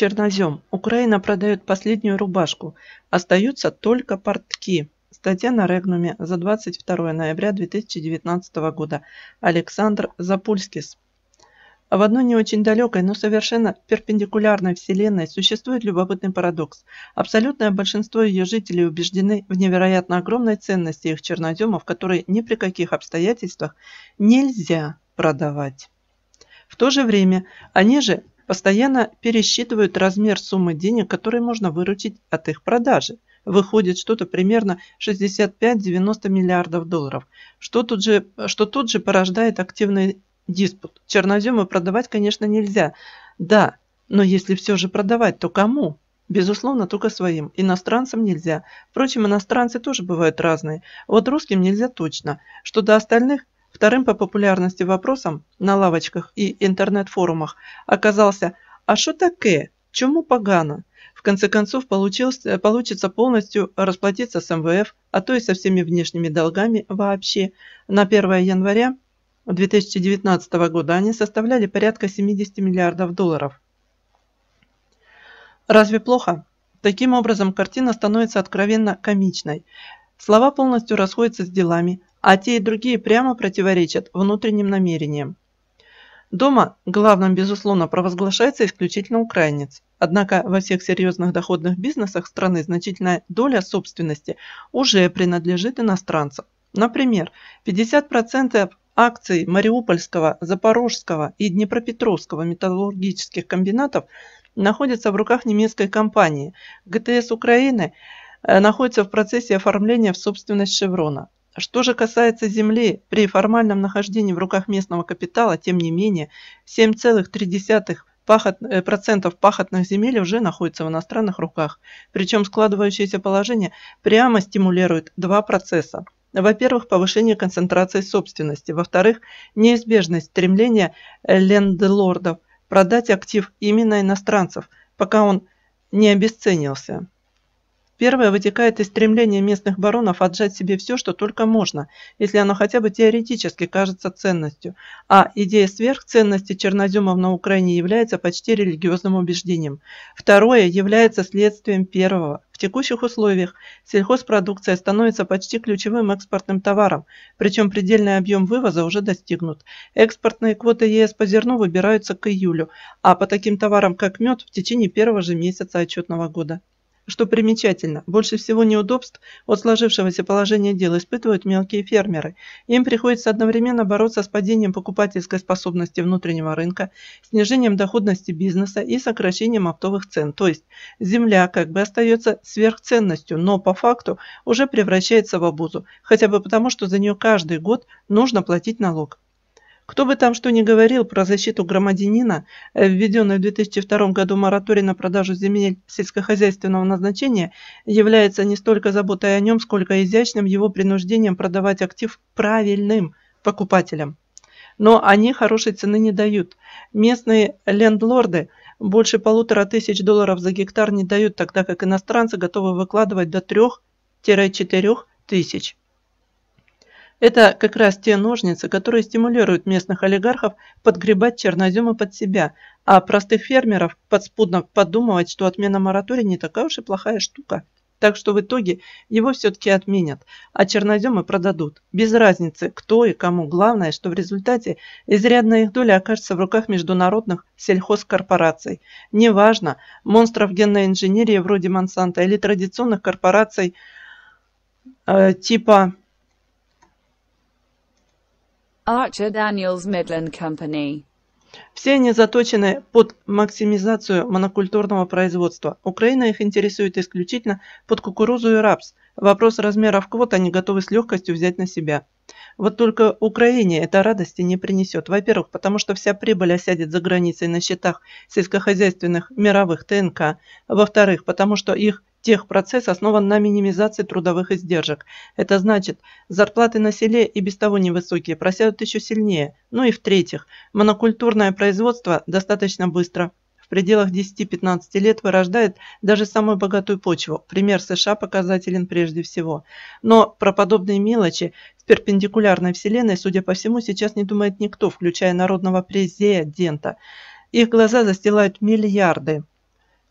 чернозем. Украина продает последнюю рубашку. Остаются только портки. Статья на Регнуме за 22 ноября 2019 года. Александр Запульскис. В одной не очень далекой, но совершенно перпендикулярной вселенной существует любопытный парадокс. Абсолютное большинство ее жителей убеждены в невероятно огромной ценности их черноземов, которые ни при каких обстоятельствах нельзя продавать. В то же время они же Постоянно пересчитывают размер суммы денег, которые можно выручить от их продажи. Выходит что-то примерно 65-90 миллиардов долларов, что тут, же, что тут же порождает активный диспут. Черноземы продавать, конечно, нельзя. Да, но если все же продавать, то кому? Безусловно, только своим. Иностранцам нельзя. Впрочем, иностранцы тоже бывают разные. Вот русским нельзя точно. Что до остальных, Вторым по популярности вопросом на лавочках и интернет-форумах оказался «А что такое? Чему погано?» В конце концов, получился, э, получится полностью расплатиться с МВФ, а то и со всеми внешними долгами вообще. На 1 января 2019 года они составляли порядка 70 миллиардов долларов. Разве плохо? Таким образом, картина становится откровенно комичной. Слова полностью расходятся с делами, а те и другие прямо противоречат внутренним намерениям. Дома главным, безусловно, провозглашается исключительно украинец. Однако во всех серьезных доходных бизнесах страны значительная доля собственности уже принадлежит иностранцам. Например, 50% акций Мариупольского, Запорожского и Днепропетровского металлургических комбинатов находятся в руках немецкой компании. ГТС Украины э, находится в процессе оформления в собственность «Шеврона». Что же касается земли, при формальном нахождении в руках местного капитала, тем не менее, 7,3% пахот, э, процентов пахотных земель уже находится в иностранных руках. Причем складывающееся положение прямо стимулирует два процесса. Во-первых, повышение концентрации собственности. Во-вторых, неизбежность стремления лендлордов продать актив именно иностранцев, пока он не обесценился. Первое вытекает из стремления местных баронов отжать себе все, что только можно, если оно хотя бы теоретически кажется ценностью, а идея сверхценности черноземов на Украине является почти религиозным убеждением. Второе является следствием первого. В текущих условиях сельхозпродукция становится почти ключевым экспортным товаром, причем предельный объем вывоза уже достигнут. Экспортные квоты ЕС по зерну выбираются к июлю, а по таким товарам, как мед, в течение первого же месяца отчетного года. Что примечательно, больше всего неудобств от сложившегося положения дел испытывают мелкие фермеры. Им приходится одновременно бороться с падением покупательской способности внутреннего рынка, снижением доходности бизнеса и сокращением оптовых цен. То есть земля как бы остается сверхценностью, но по факту уже превращается в обузу, хотя бы потому, что за нее каждый год нужно платить налог. Кто бы там что ни говорил про защиту громадянина, э, введенный в 2002 году мораторий на продажу земель сельскохозяйственного назначения, является не столько заботой о нем, сколько изящным его принуждением продавать актив правильным покупателям. Но они хорошей цены не дают. Местные лендлорды больше полутора тысяч долларов за гектар не дают, тогда как иностранцы готовы выкладывать до 3-4 тысяч. Это как раз те ножницы, которые стимулируют местных олигархов подгребать черноземы под себя, а простых фермеров подспудно подумывать, что отмена моратория не такая уж и плохая штука. Так что в итоге его все-таки отменят, а черноземы продадут. Без разницы, кто и кому. Главное, что в результате изрядная их доля окажется в руках международных сельхозкорпораций. Неважно, монстров генной инженерии вроде Монсанта или традиционных корпораций э, типа Archer Daniels Midland Company. Все они заточены под максимизацию монокультурного производства. Украина их интересует исключительно под кукурузу и рапс. Вопрос размеров квот они готовы с легкостью взять на себя. Вот только Украине это радости не принесет. Во-первых, потому что вся прибыль осядет за границей на счетах сельскохозяйственных мировых ТНК. Во-вторых, потому что их Техпроцесс основан на минимизации трудовых издержек. Это значит, зарплаты на селе и без того невысокие просядут еще сильнее. Ну и в-третьих, монокультурное производство достаточно быстро. В пределах 10-15 лет вырождает даже самую богатую почву. Пример США показателен прежде всего. Но про подобные мелочи в перпендикулярной вселенной, судя по всему, сейчас не думает никто, включая народного президента. Их глаза застилают миллиарды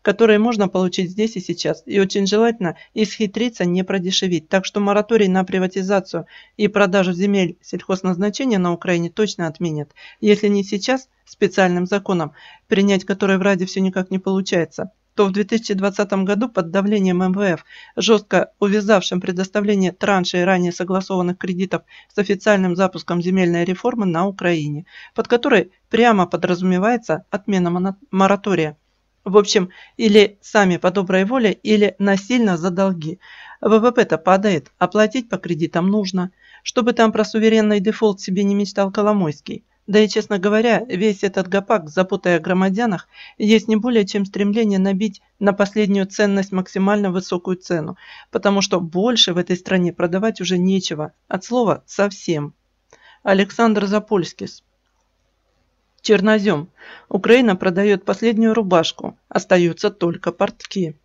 которые можно получить здесь и сейчас. И очень желательно исхитриться не продешевить. Так что мораторий на приватизацию и продажу земель сельхозназначения на Украине точно отменят. Если не сейчас, специальным законом, принять который в Раде все никак не получается то в 2020 году под давлением МВФ, жестко увязавшим предоставление траншей ранее согласованных кредитов с официальным запуском земельной реформы на Украине, под которой прямо подразумевается отмена моратория. В общем, или сами по доброй воле, или насильно за долги. ВВП-то падает, Оплатить а по кредитам нужно. Чтобы там про суверенный дефолт себе не мечтал Коломойский. Да и, честно говоря, весь этот гопак, запутая о громадянах, есть не более чем стремление набить на последнюю ценность максимально высокую цену, потому что больше в этой стране продавать уже нечего, от слова «совсем». Александр Запольскис, Чернозем. Украина продает последнюю рубашку. Остаются только портки.